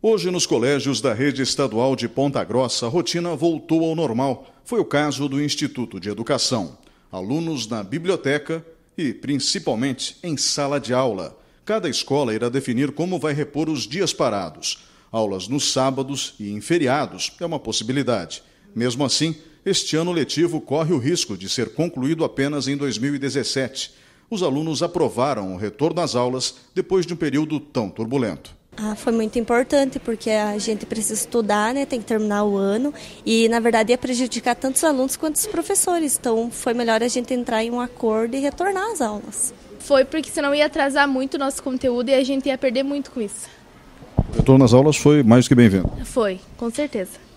Hoje, nos colégios da rede estadual de Ponta Grossa, a rotina voltou ao normal. Foi o caso do Instituto de Educação. Alunos na biblioteca e, principalmente, em sala de aula. Cada escola irá definir como vai repor os dias parados. Aulas nos sábados e em feriados é uma possibilidade. Mesmo assim, este ano letivo corre o risco de ser concluído apenas em 2017. Os alunos aprovaram o retorno às aulas depois de um período tão turbulento. Ah, foi muito importante, porque a gente precisa estudar, né? Tem que terminar o ano. E, na verdade, ia prejudicar tanto os alunos quanto os professores. Então, foi melhor a gente entrar em um acordo e retornar às aulas. Foi porque senão ia atrasar muito o nosso conteúdo e a gente ia perder muito com isso. O retorno às aulas foi mais do que bem-vindo. Foi, com certeza.